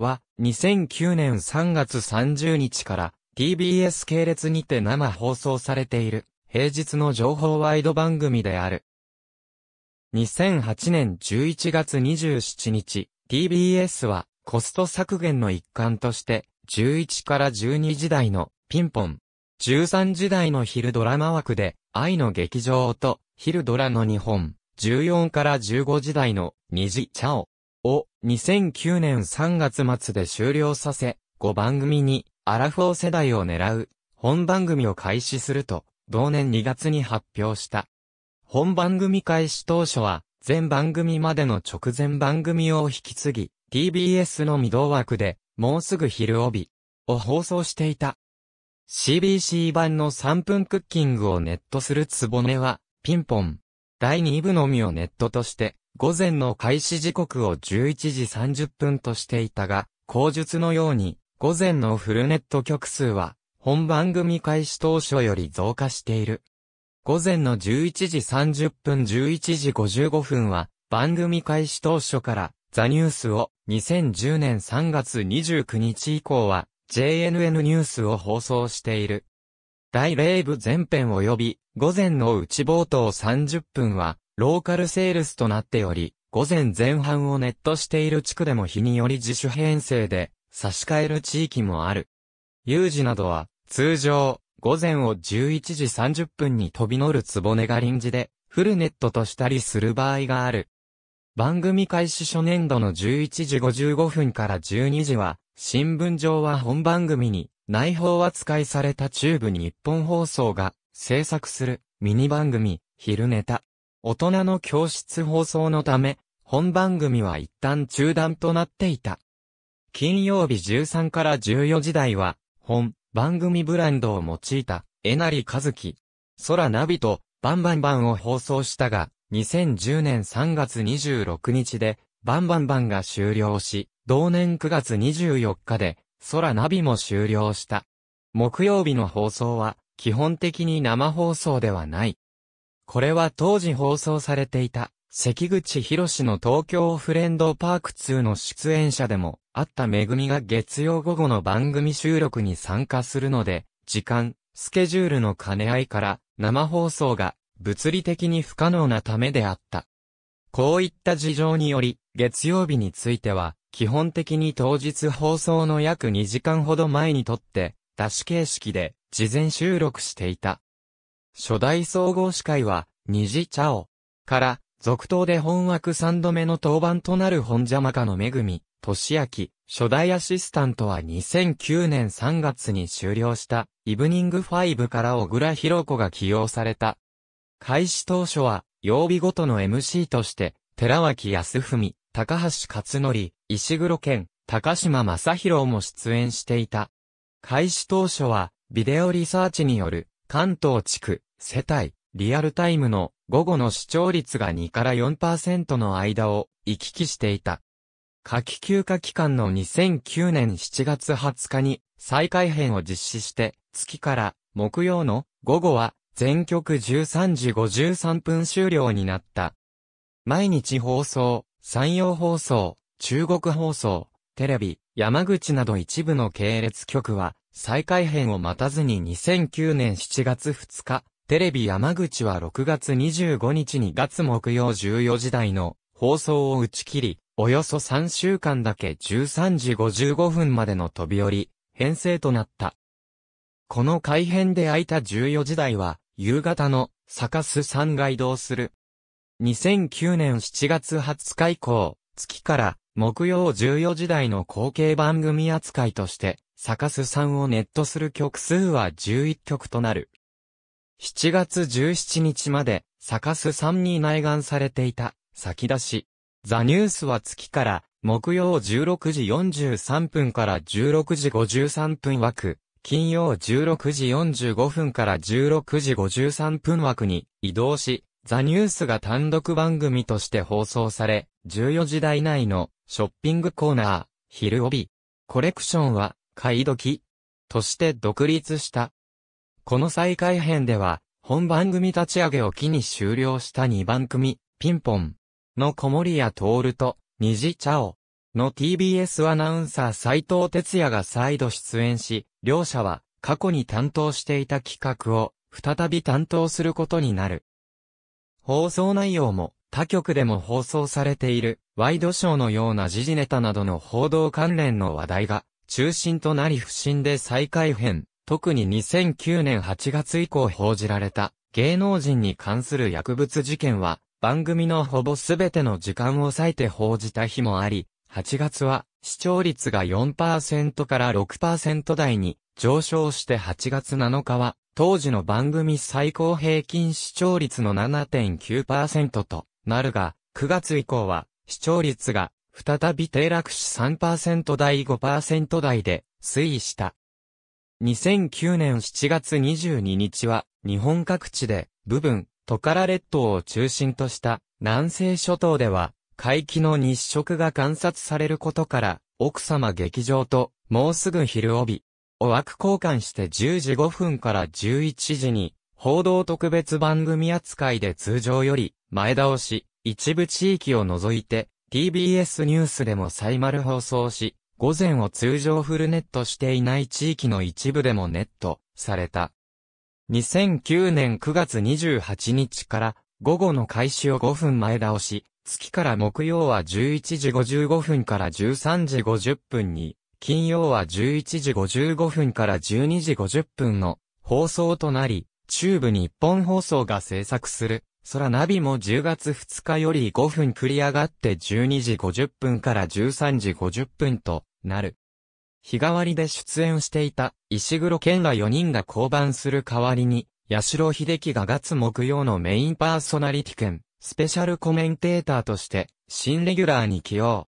は、2009年3月30日から TBS 系列にて生放送されている平日の情報ワイド番組である。2008年11月27日、TBS はコスト削減の一環として11から12時台のピンポン、13時台の昼ドラマ枠で愛の劇場と昼ドラの日本、14から15時台の虹茶をを2009年3月末で終了させ、5番組にアラフォー世代を狙う本番組を開始すると、同年2月に発表した。本番組開始当初は、全番組までの直前番組を引き継ぎ、TBS の未動枠で、もうすぐ昼帯を放送していた。CBC 版の3分クッキングをネットするつぼねは、ピンポン。第2部のみをネットとして、午前の開始時刻を11時30分としていたが、口述のように、午前のフルネット曲数は、本番組開始当初より増加している。午前の11時30分11時55分は、番組開始当初から、ザニュースを、2010年3月29日以降は、JNN ニュースを放送している。第0部全編及び、午前の内冒頭30分は、ローカルセールスとなっており、午前前半をネットしている地区でも日により自主編成で差し替える地域もある。有事などは、通常、午前を11時30分に飛び乗るつぼねが臨時で、フルネットとしたりする場合がある。番組開始初年度の11時55分から12時は、新聞上は本番組に内包扱いされた中部日本放送が制作するミニ番組、昼ネタ、大人の教室放送のため、本番組は一旦中断となっていた。金曜日13から14時台は、本、番組ブランドを用いた、えなりかずき、空ナビと、バンバンバンを放送したが、2010年3月26日で、バンバンバンが終了し、同年9月24日で、空ナビも終了した。木曜日の放送は、基本的に生放送ではない。これは当時放送されていた、関口博士の東京フレンドパーク2の出演者でも、あっためぐみが月曜午後の番組収録に参加するので、時間、スケジュールの兼ね合いから、生放送が、物理的に不可能なためであった。こういった事情により、月曜日については、基本的に当日放送の約2時間ほど前にとって、出し形式で、事前収録していた。初代総合司会は、虹茶をから、続投で本枠3度目の登板となる本邪魔家の恵み、俊明、初代アシスタントは2009年3月に終了した、イブニングファイブから小倉弘子が起用された。開始当初は、曜日ごとの MC として、寺脇康文、高橋克則、石黒健、高島正宏も出演していた。開始当初は、ビデオリサーチによる関東地区、世帯、リアルタイムの午後の視聴率が2から4%の間を行き来していた。夏季休暇期間の2009年7月20日に再改編を実施して、月から木曜の午後は全局13時53分終了になった。毎日放送、山陽放送、中国放送、テレビ、山口など一部の系列局は、再開編を待たずに2009年7月2日、テレビ山口は6月25日に月木曜14時台の放送を打ち切り、およそ3週間だけ13時55分までの飛び降り、編成となった。この改編で空いた14時台は、夕方の坂須んが移動する。2009年7月20日以降、月から木曜14時台の後継番組扱いとしてサカスさんをネットする曲数は11曲となる。7月17日まで、サカスさんに内願されていた、先出し。ザニュースは月から、木曜16時43分から16時53分枠、金曜16時45分から16時53分枠に移動し、ザニュースが単独番組として放送され、14時台内のショッピングコーナー、昼帯、コレクションは買い時として独立した。この再改編では、本番組立ち上げを機に終了した2番組、ピンポンの小森屋徹と、虹茶をの TBS アナウンサー斎藤哲也が再度出演し、両者は過去に担当していた企画を再び担当することになる。放送内容も他局でも放送されているワイドショーのような時事ネタなどの報道関連の話題が中心となり不審で再改編、特に2009年8月以降報じられた芸能人に関する薬物事件は番組のほぼすべての時間を割いて報じた日もあり、8月は視聴率が4%から6%台に上昇して8月7日は当時の番組最高平均視聴率の7.9%となるが、9月以降は視聴率が再び低落し3%台5%台で推移した。2009年7月22日は、日本各地で、部分、トカラ列島を中心とした南西諸島では、海域の日食が観察されることから、奥様劇場と、もうすぐ昼帯、お枠交換して10時5分から11時に、報道特別番組扱いで通常より、前倒し、一部地域を除いて、TBS ニュースでもサイマル放送し、午前を通常フルネットしていない地域の一部でもネットされた。2009年9月28日から午後の開始を5分前倒し、月から木曜は11時55分から13時50分に、金曜は11時55分から12時50分の放送となり、中部日本放送が制作する空ナビも10月2日より5分繰り上がって12時50分から13時50分となる。日替わりで出演していた石黒健ら4人が降板する代わりに、八代秀樹が月木曜のメインパーソナリティ兼、スペシャルコメンテーターとして、新レギュラーに起用。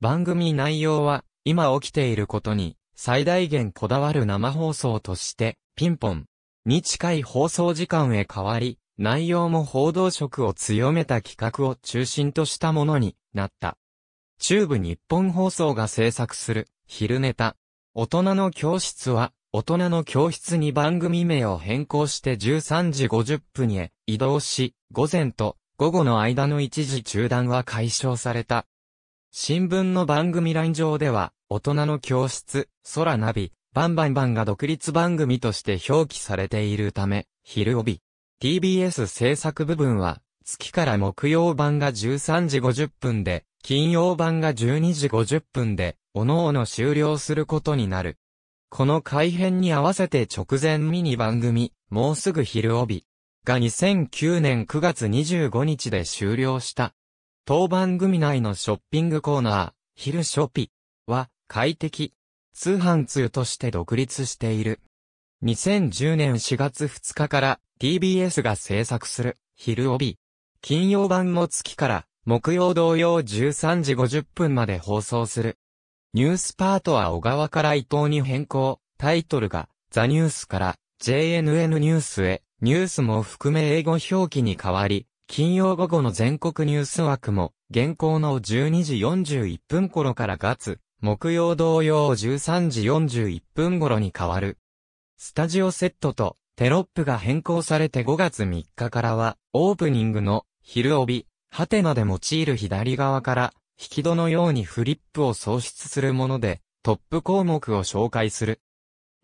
番組内容は、今起きていることに、最大限こだわる生放送として、ピンポンに近い放送時間へ変わり、内容も報道色を強めた企画を中心としたものになった。中部日本放送が制作する昼ネタ。大人の教室は、大人の教室に番組名を変更して13時50分へ移動し、午前と午後の間の一時中断は解消された。新聞の番組ライン上では、大人の教室、空ナビ、バンバンバンが独立番組として表記されているため、昼帯、TBS 制作部分は、月から木曜版が13時50分で、金曜版が12時50分で、おのおの終了することになる。この改編に合わせて直前ミニ番組、もうすぐ昼帯が2009年9月25日で終了した。当番組内のショッピングコーナー、昼ショピは快適、通販通として独立している。2010年4月2日から TBS が制作する、昼帯。金曜版の月から、木曜同様13時50分まで放送する。ニュースパートは小川から伊藤に変更、タイトルが、ザニュースから、JNN ニュースへ、ニュースも含め英語表記に変わり、金曜午後の全国ニュース枠も、現行の12時41分頃から月、木曜同様13時41分頃に変わる。スタジオセットとテロップが変更されて5月3日からは、オープニングの、昼帯、ハテナで用いる左側から、引き戸のようにフリップを創出するもので、トップ項目を紹介する。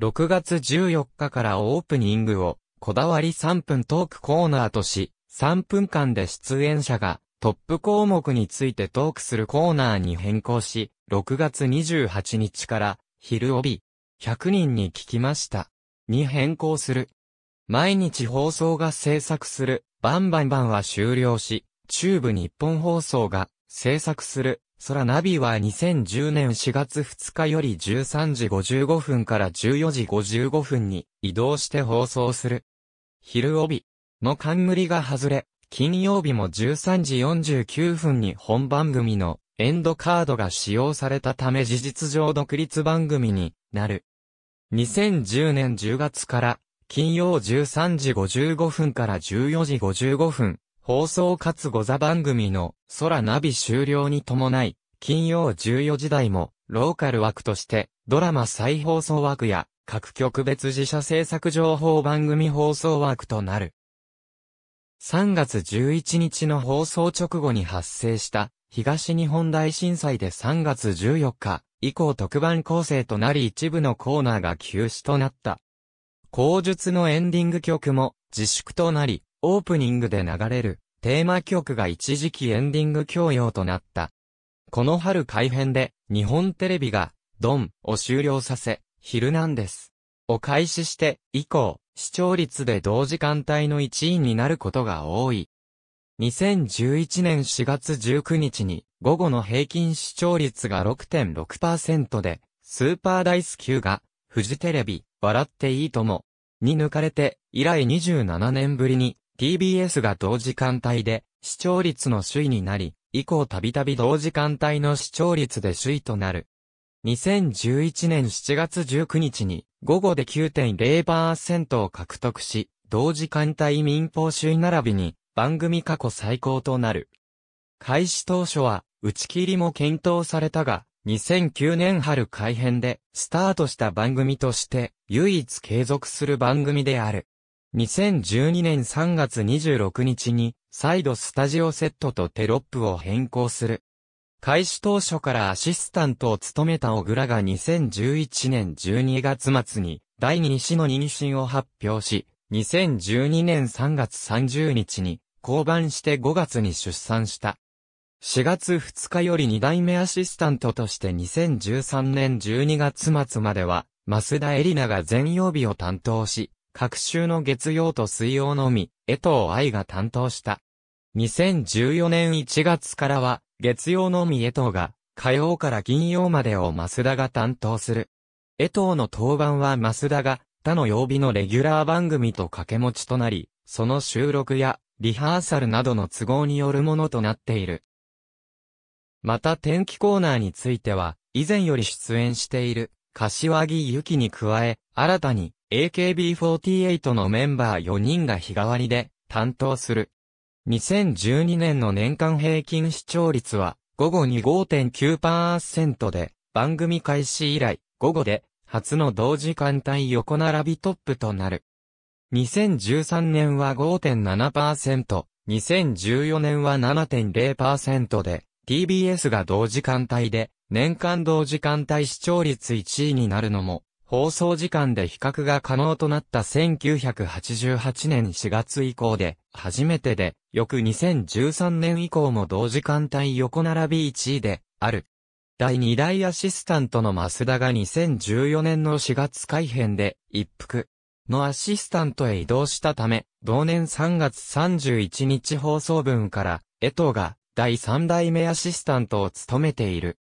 6月14日からオープニングを、こだわり3分トークコーナーとし、3分間で出演者が、トップ項目についてトークするコーナーに変更し、6月28日から、昼帯、100人に聞きました。に変更する。毎日放送が制作する、バンバンバンは終了し、中部日本放送が制作する、空ナビは2010年4月2日より13時55分から14時55分に移動して放送する。昼帯の冠が外れ、金曜日も13時49分に本番組のエンドカードが使用されたため事実上独立番組になる。2010年10月から金曜13時55分から14時55分、放送かつご座番組の空ナビ終了に伴い、金曜14時台もローカル枠としてドラマ再放送枠や各局別自社制作情報番組放送枠となる。3月11日の放送直後に発生した東日本大震災で3月14日以降特番構成となり一部のコーナーが休止となった。口述のエンディング曲も自粛となり、オープニングで流れるテーマ曲が一時期エンディング教養となった。この春改編で日本テレビがドンを終了させ、昼なんです。を開始して以降、視聴率で同時間帯の1位になることが多い。2011年4月19日に午後の平均視聴率が6.6%で、スーパーダイス級がフジテレビ、笑っていいとも、に抜かれて、以来27年ぶりに、TBS が同時間帯で、視聴率の首位になり、以降たびたび同時間帯の視聴率で首位となる。2011年7月19日に、午後で9.0%を獲得し、同時間帯民放首位並びに、番組過去最高となる。開始当初は、打ち切りも検討されたが、2009年春改編でスタートした番組として唯一継続する番組である。2012年3月26日に再度スタジオセットとテロップを変更する。開始当初からアシスタントを務めた小倉が2011年12月末に第2子の妊娠を発表し、2012年3月30日に降板して5月に出産した。4月2日より2代目アシスタントとして2013年12月末までは、増田エリナが全曜日を担当し、各週の月曜と水曜のみ、江藤愛が担当した。2014年1月からは、月曜のみ江藤が、火曜から金曜までを増田が担当する。江藤の当番は増田が、他の曜日のレギュラー番組と掛け持ちとなり、その収録や、リハーサルなどの都合によるものとなっている。また天気コーナーについては、以前より出演している、柏木由紀に加え、新たに AKB48 のメンバー4人が日替わりで担当する。2012年の年間平均視聴率は午後に5.9%で、番組開始以来、午後で初の同時間帯横並びトップとなる。2013年は5.7%、2014年は7.0%で、TBS が同時間帯で、年間同時間帯視聴率1位になるのも、放送時間で比較が可能となった1988年4月以降で、初めてで、翌2013年以降も同時間帯横並び1位で、ある。第2代アシスタントの増田が2014年の4月改編で、一服のアシスタントへ移動したため、同年3月31日放送分から、江藤が第3代目アシスタントを務めている。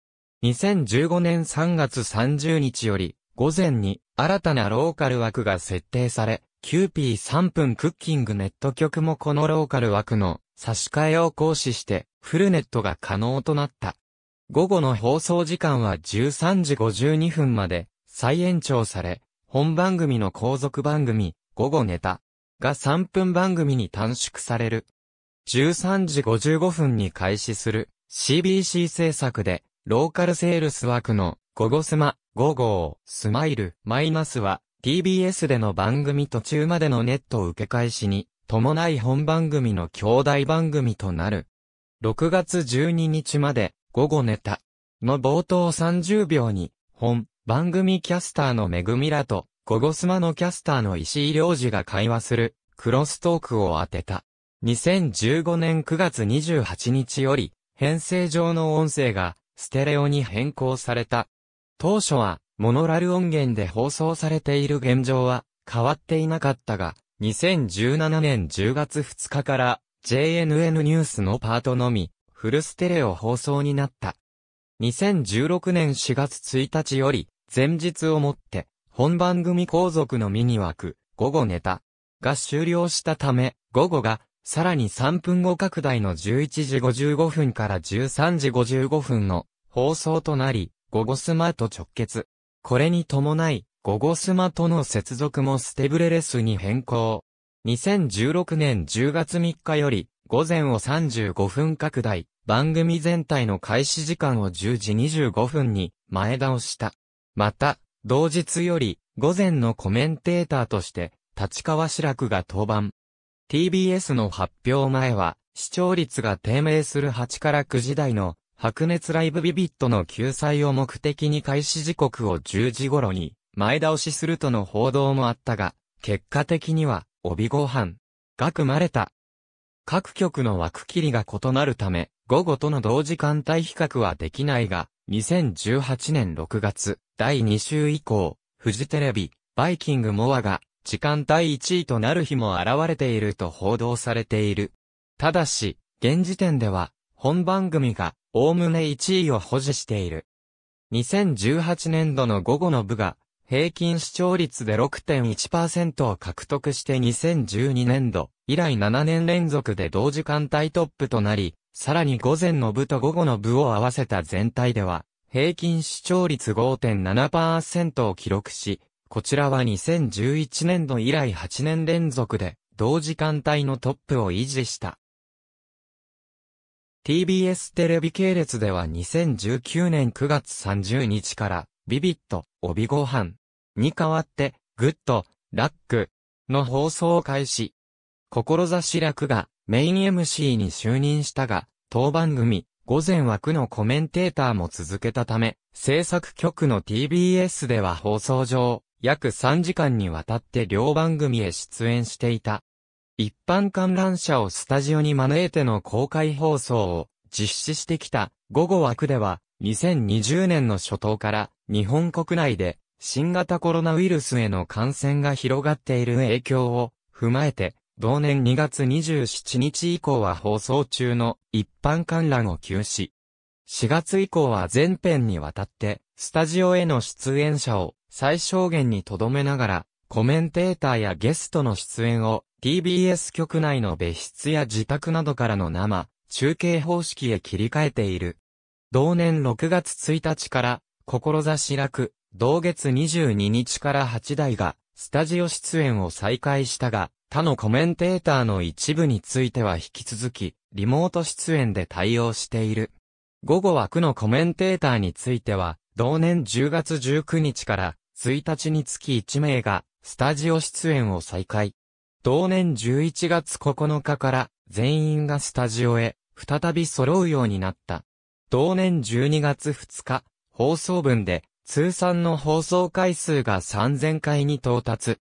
2015年3月30日より、午前に新たなローカル枠が設定され、キューピー3分クッキングネット局もこのローカル枠の差し替えを行使して、フルネットが可能となった。午後の放送時間は13時52分まで再延長され、本番組の後続番組、午後ネタが3分番組に短縮される。13時55分に開始する CBC 制作でローカルセールス枠の午後スマ、午後スマイル、マイナスは TBS での番組途中までのネット受け返しに伴い本番組の兄弟番組となる。6月12日まで午後ネタの冒頭30秒に本番組キャスターのめぐみらと午後スマのキャスターの石井良二が会話するクロストークを当てた。2015年9月28日より、編成上の音声が、ステレオに変更された。当初は、モノラル音源で放送されている現状は、変わっていなかったが、2017年10月2日から JNN ニュースのパートのみ、フルステレオ放送になった。2016年4月1日より、前日をもって、本番組後続のミニ枠、午後ネタが終了したため、午後がさらに3分後拡大の11時55分から13時55分の放送となり、ゴゴスマと直結。これに伴い、ゴゴスマとの接続もステブレレスに変更。2016年10月3日より、午前を35分拡大、番組全体の開始時間を10時25分に前倒した。また、同日より、午前のコメンテーターとして、立川志らくが登板。TBS の発表前は、視聴率が低迷する8から9時台の、白熱ライブビビットの救済を目的に開始時刻を10時頃に、前倒しするとの報道もあったが、結果的には、帯ご飯、が組まれた。各局の枠切りが異なるため、午後との同時間帯比較はできないが、2018年6月、第2週以降、フジテレビ、バイキングモアが、時間帯1位となる日も現れていると報道されている。ただし、現時点では、本番組が、おおむね1位を保持している。2018年度の午後の部が、平均視聴率で6.1%を獲得して2012年度以来7年連続で同時間帯トップとなり、さらに午前の部と午後の部を合わせた全体では、平均視聴率5.7%を記録し、こちらは2011年度以来8年連続で、同時間帯のトップを維持した。TBS テレビ系列では2019年9月30日から、ビビット、帯ご飯に代わって、グッド、ラックの放送を開始。志楽がメイン MC に就任したが、当番組、午前枠のコメンテーターも続けたため、制作局の TBS では放送上、約3時間にわたって両番組へ出演していた。一般観覧車をスタジオに招いての公開放送を実施してきた午後枠では2020年の初頭から日本国内で新型コロナウイルスへの感染が広がっている影響を踏まえて同年2月27日以降は放送中の一般観覧を休止。4月以降は全編にわたってスタジオへの出演者を最小限に留めながら、コメンテーターやゲストの出演を TBS 局内の別室や自宅などからの生、中継方式へ切り替えている。同年6月1日から、志楽、同月22日から8台が、スタジオ出演を再開したが、他のコメンテーターの一部については引き続き、リモート出演で対応している。午後は区のコメンテーターについては、同年10月19日から1日につき1名がスタジオ出演を再開。同年11月9日から全員がスタジオへ再び揃うようになった。同年12月2日、放送分で通算の放送回数が3000回に到達。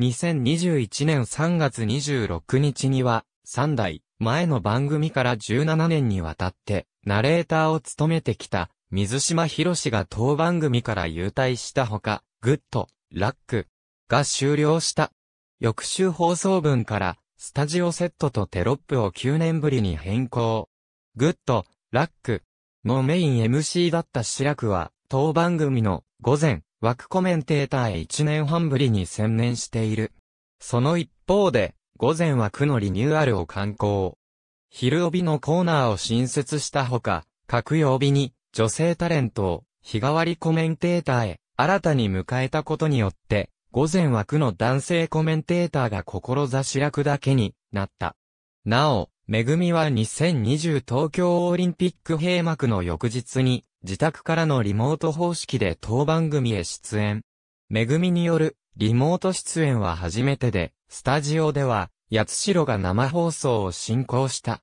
2021年3月26日には3代前の番組から17年にわたってナレーターを務めてきた水島博士が当番組から優退したほか、グッド、ラックが終了した。翌週放送分から、スタジオセットとテロップを9年ぶりに変更。グッド、ラックのメイン MC だった白くは、当番組の午前枠コメンテーターへ1年半ぶりに専念している。その一方で、午前枠のリニューアルを刊行。昼帯のコーナーを新設したほか、各曜日に女性タレントを日替わりコメンテーターへ新たに迎えたことによって、午前枠の男性コメンテーターが志役だけになった。なお、めぐみは2020東京オリンピック閉幕の翌日に、自宅からのリモート方式で当番組へ出演。めぐみによるリモート出演は初めてで、スタジオでは、八代が生放送を進行した。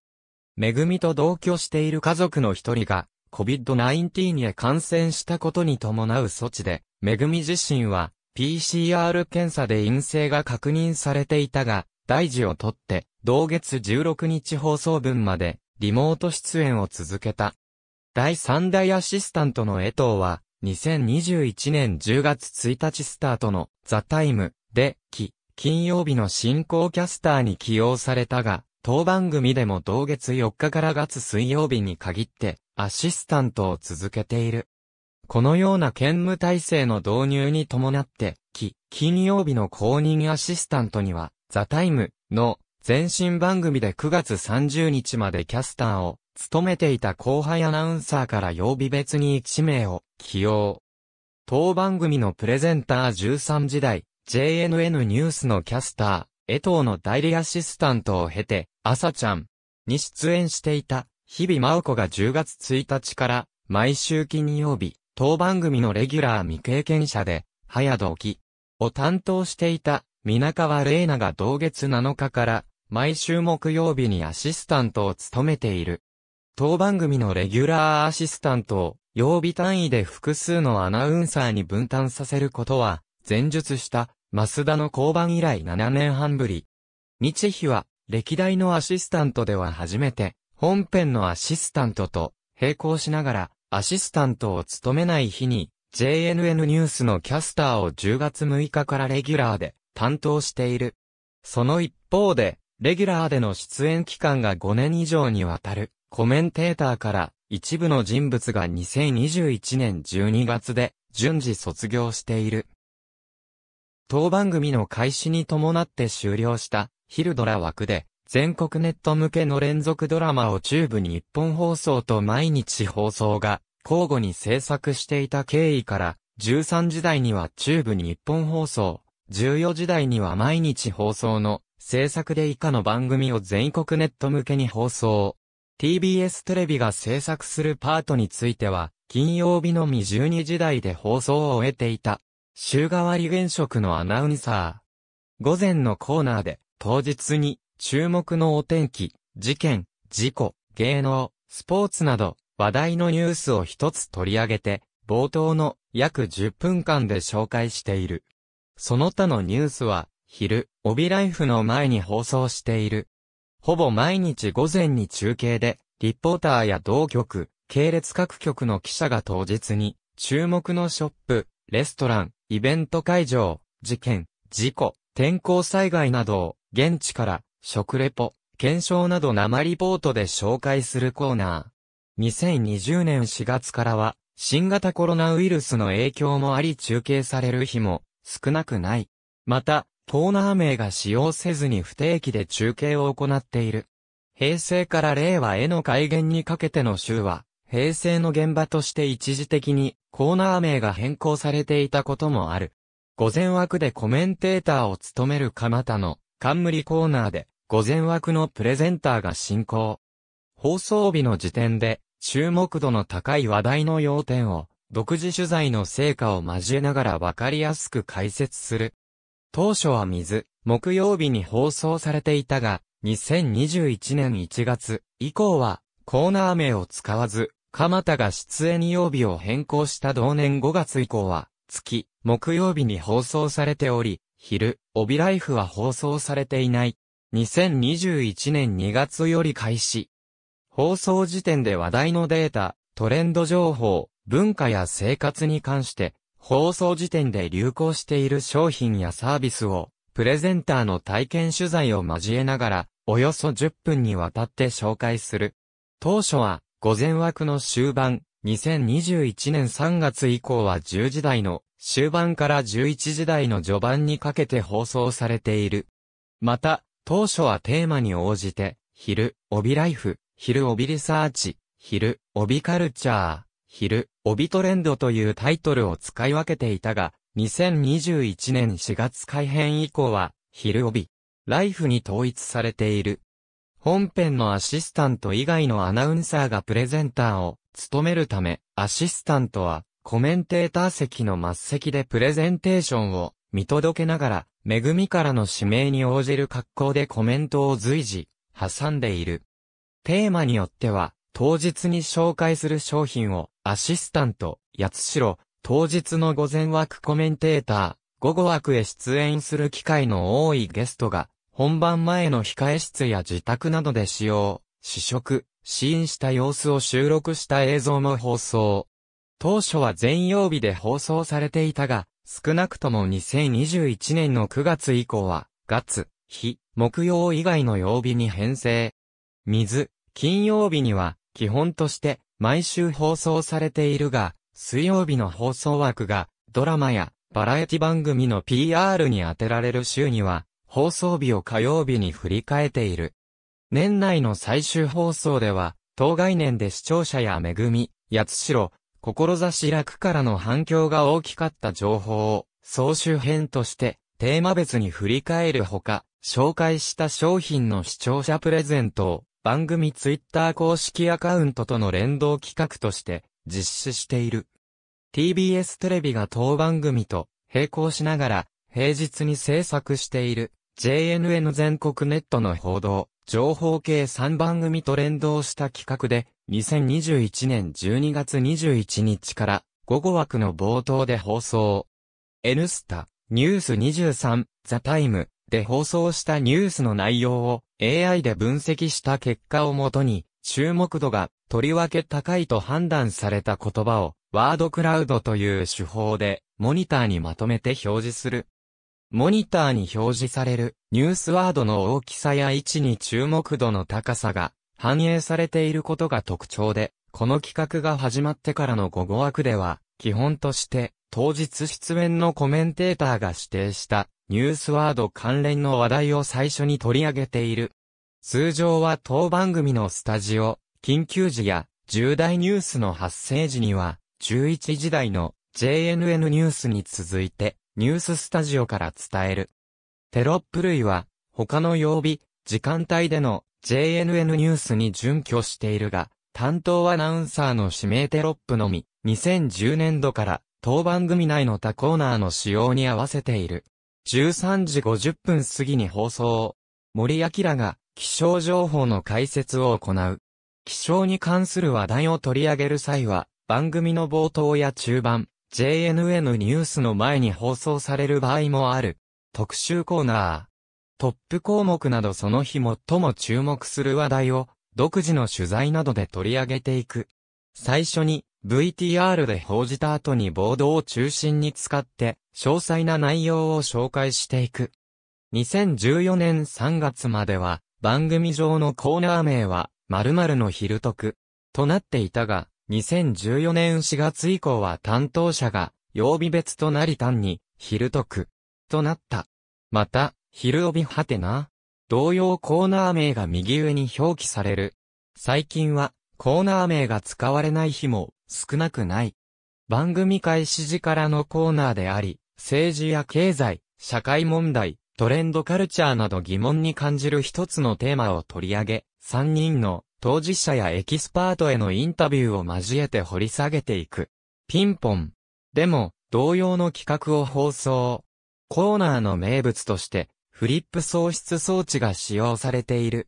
めぐみと同居している家族の一人が、COVID-19 へ感染したことに伴う措置で、めぐみ自身は PCR 検査で陰性が確認されていたが、大事をとって、同月16日放送分まで、リモート出演を続けた。第3代アシスタントの江藤は、2021年10月1日スタートのザ・タイムで、き、金曜日の進行キャスターに起用されたが、当番組でも同月4日から月水曜日に限って、アシスタントを続けている。このような兼務体制の導入に伴って、き、金曜日の公認アシスタントには、ザタイムの前身番組で9月30日までキャスターを務めていた後輩アナウンサーから曜日別に1名を起用。当番組のプレゼンター13時代、JNN ニュースのキャスター、江藤の代理アシスタントを経て、朝ちゃんに出演していた日々真央子が10月1日から毎週金曜日、当番組のレギュラー未経験者で、早土きを担当していた皆川玲奈が同月7日から毎週木曜日にアシスタントを務めている。当番組のレギュラーアシスタントを曜日単位で複数のアナウンサーに分担させることは、前述した増田の交番以来7年半ぶり。日日は歴代のアシスタントでは初めて本編のアシスタントと並行しながら、アシスタントを務めない日に、JNN ニュースのキャスターを10月6日からレギュラーで担当している。その一方で、レギュラーでの出演期間が5年以上にわたるコメンテーターから一部の人物が2021年12月で順次卒業している。当番組の開始に伴って終了したヒルドラ枠で全国ネット向けの連続ドラマを中部日本放送と毎日放送が交互に制作していた経緯から、13時代には中部日本放送、14時代には毎日放送の制作で以下の番組を全国ネット向けに放送。TBS テレビが制作するパートについては、金曜日のみ12時台で放送を終えていた。週替わり現職のアナウンサー。午前のコーナーで、当日に、注目のお天気、事件、事故、芸能、スポーツなど、話題のニュースを一つ取り上げて、冒頭の約10分間で紹介している。その他のニュースは、昼、帯ライフの前に放送している。ほぼ毎日午前に中継で、リポーターや同局、系列各局の記者が当日に、注目のショップ、レストラン、イベント会場、事件、事故、天候災害などを、現地から食レポ、検証など生リポートで紹介するコーナー。2020年4月からは、新型コロナウイルスの影響もあり中継される日も少なくない。また、コーナー名が使用せずに不定期で中継を行っている。平成から令和への改元にかけての週は、平成の現場として一時的にコーナー名が変更されていたこともある。午前枠でコメンテーターを務める蒲田の冠コーナーで、午前枠のプレゼンターが進行。放送日の時点で、注目度の高い話題の要点を、独自取材の成果を交えながら分かりやすく解説する。当初は水、木曜日に放送されていたが、2021年1月以降は、コーナー名を使わず、蒲田が出演曜日を変更した同年5月以降は、月、木曜日に放送されており、昼、帯ライフは放送されていない。2021年2月より開始。放送時点で話題のデータ、トレンド情報、文化や生活に関して、放送時点で流行している商品やサービスを、プレゼンターの体験取材を交えながら、およそ10分にわたって紹介する。当初は、午前枠の終盤、2021年3月以降は10時台の終盤から11時台の序盤にかけて放送されている。また、当初はテーマに応じて、昼、帯ライフ、昼帯リサーチ、昼、帯カルチャー、昼、帯トレンドというタイトルを使い分けていたが、2021年4月改編以降は、昼帯、ライフに統一されている。本編のアシスタント以外のアナウンサーがプレゼンターを務めるため、アシスタントはコメンテーター席の末席でプレゼンテーションを見届けながら、恵みからの指名に応じる格好でコメントを随時、挟んでいる。テーマによっては、当日に紹介する商品を、アシスタント、八代、当日の午前枠コメンテーター、午後枠へ出演する機会の多いゲストが、本番前の控え室や自宅などで使用、試食、試飲した様子を収録した映像も放送。当初は全曜日で放送されていたが、少なくとも2021年の9月以降は、月、日、木曜以外の曜日に編成。水、金曜日には、基本として、毎週放送されているが、水曜日の放送枠が、ドラマや、バラエティ番組の PR に当てられる週には、放送日を火曜日に振り替えている。年内の最終放送では、当概念で視聴者や恵み、八代、志楽からの反響が大きかった情報を、総集編として、テーマ別に振り返るほか、紹介した商品の視聴者プレゼントを、番組ツイッター公式アカウントとの連動企画として、実施している。TBS テレビが当番組と、並行しながら、平日に制作している、JNN 全国ネットの報道、情報系3番組と連動した企画で、2021年12月21日から午後枠の冒頭で放送。N スタ、ニュース23、ザタイムで放送したニュースの内容を AI で分析した結果をもとに、注目度がとりわけ高いと判断された言葉をワードクラウドという手法でモニターにまとめて表示するモニターに表示されるニュースワードの大きさや位置に注目度の高さが反映されていることが特徴で、この企画が始まってからの午後枠では、基本として当日出演のコメンテーターが指定したニュースワード関連の話題を最初に取り上げている。通常は当番組のスタジオ、緊急時や重大ニュースの発生時には、11時台の JNN ニュースに続いて、ニューススタジオから伝える。テロップ類は、他の曜日、時間帯での JNN ニュースに準拠しているが、担当アナウンサーの指名テロップのみ、2010年度から当番組内の他コーナーの使用に合わせている。13時50分過ぎに放送。森明が気象情報の解説を行う。気象に関する話題を取り上げる際は、番組の冒頭や中盤、JNN ニュースの前に放送される場合もある。特集コーナー。トップ項目などその日最も注目する話題を独自の取材などで取り上げていく。最初に VTR で報じた後にボードを中心に使って詳細な内容を紹介していく。2014年3月までは番組上のコーナー名は〇〇の昼得となっていたが、2014年4月以降は担当者が曜日別となり単に昼特となった。また、昼帯はてな。同様コーナー名が右上に表記される。最近はコーナー名が使われない日も少なくない。番組開始時からのコーナーであり、政治や経済、社会問題、トレンドカルチャーなど疑問に感じる一つのテーマを取り上げ、3人の当事者やエキスパートへのインタビューを交えて掘り下げていく。ピンポン。でも、同様の企画を放送。コーナーの名物として、フリップ喪失装置が使用されている。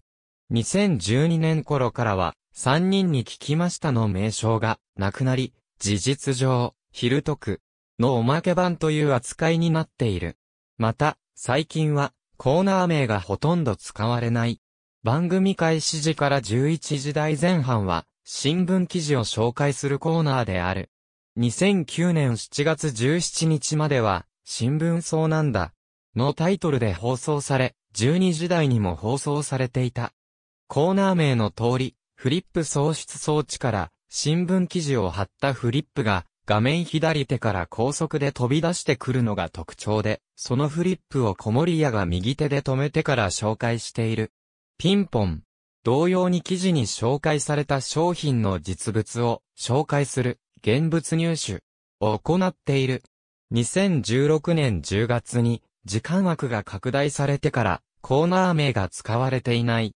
2012年頃からは、3人に聞きましたの名称が、なくなり、事実上、ヒルトクのおまけ版という扱いになっている。また、最近は、コーナー名がほとんど使われない。番組開始時から11時台前半は、新聞記事を紹介するコーナーである。2009年7月17日までは、新聞そうなんだ。のタイトルで放送され、12時台にも放送されていた。コーナー名の通り、フリップ創出装置から、新聞記事を貼ったフリップが、画面左手から高速で飛び出してくるのが特徴で、そのフリップを小森屋が右手で止めてから紹介している。ピンポン。同様に記事に紹介された商品の実物を紹介する現物入手を行っている。2016年10月に時間枠が拡大されてからコーナー名が使われていない。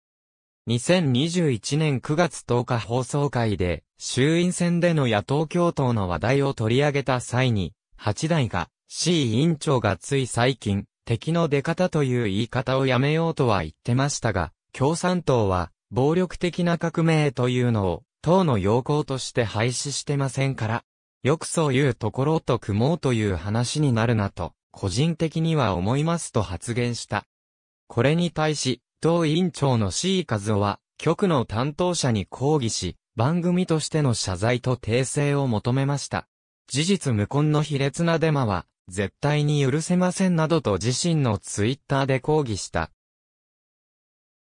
2021年9月10日放送会で衆院選での野党共闘の話題を取り上げた際に8代が C 委員長がつい最近敵の出方という言い方をやめようとは言ってましたが、共産党は、暴力的な革命というのを、党の要項として廃止してませんから、よくそういうところと組もうという話になるなと、個人的には思いますと発言した。これに対し、党委員長の C 和夫は、局の担当者に抗議し、番組としての謝罪と訂正を求めました。事実無根の卑劣なデマは、絶対に許せませんなどと自身のツイッターで抗議した。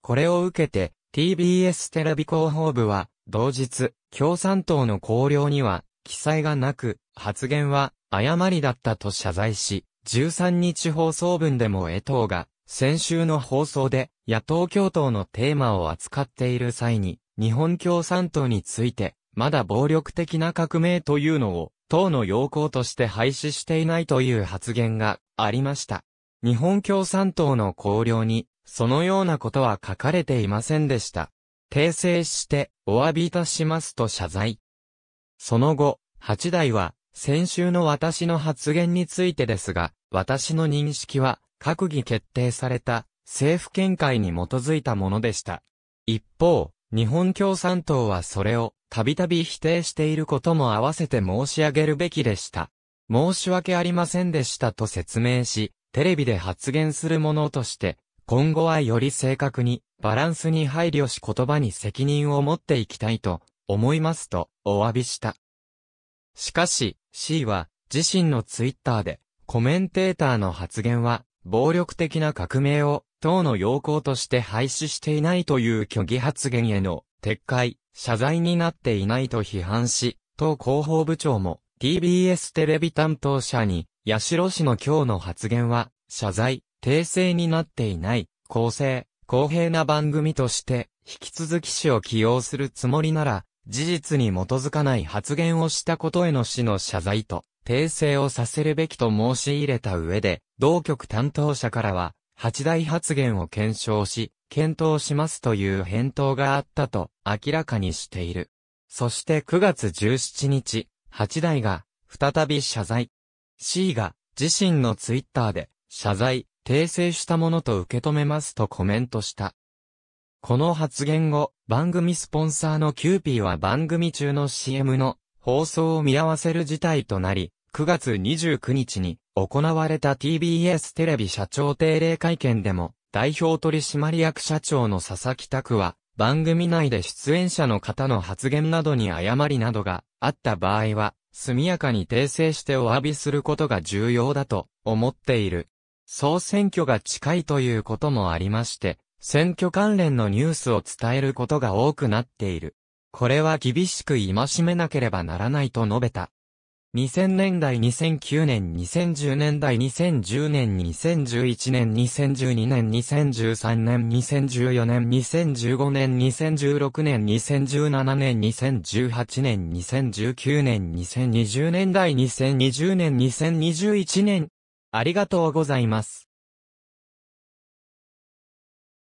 これを受けて TBS テレビ広報部は、同日、共産党の綱領には、記載がなく、発言は誤りだったと謝罪し、13日放送分でも江藤が、先週の放送で、野党共闘のテーマを扱っている際に、日本共産党について、まだ暴力的な革命というのを、党の要項として廃止していないという発言がありました。日本共産党の綱領に、そのようなことは書かれていませんでした。訂正して、お詫びいたしますと謝罪。その後、八代は、先週の私の発言についてですが、私の認識は、閣議決定された、政府見解に基づいたものでした。一方、日本共産党はそれを、たびたび否定していることも合わせて申し上げるべきでした。申し訳ありませんでしたと説明し、テレビで発言するものとして、今後はより正確に、バランスに配慮し言葉に責任を持っていきたいと思いますとお詫びした。しかし、C は自身のツイッターで、コメンテーターの発言は、暴力的な革命を党の要項として廃止していないという虚偽発言への撤回、謝罪になっていないと批判し、党広報部長も TBS テレビ担当者に、八代市の今日の発言は、謝罪、訂正になっていない、公正、公平な番組として、引き続き氏を起用するつもりなら、事実に基づかない発言をしたことへの氏の謝罪と、訂正をさせるべきと申し入れた上で、同局担当者からは、八大発言を検証し、検討しますという返答があったと明らかにしている。そして9月17日、八大が再び謝罪。C が自身のツイッターで謝罪、訂正したものと受け止めますとコメントした。この発言後、番組スポンサーのキューピーは番組中の CM の放送を見合わせる事態となり、9月29日に行われた TBS テレビ社長定例会見でも、代表取締役社長の佐々木拓は、番組内で出演者の方の発言などに誤りなどがあった場合は、速やかに訂正してお詫びすることが重要だと思っている。総選挙が近いということもありまして、選挙関連のニュースを伝えることが多くなっている。これは厳しく戒めなければならないと述べた。2000年代、2009年、2010年代、2010年、2011年、2012年、2013年、2014年、2015年、2016年、2017年、2018年、2019年、2020年代、2020年、2021年、ありがとうございます。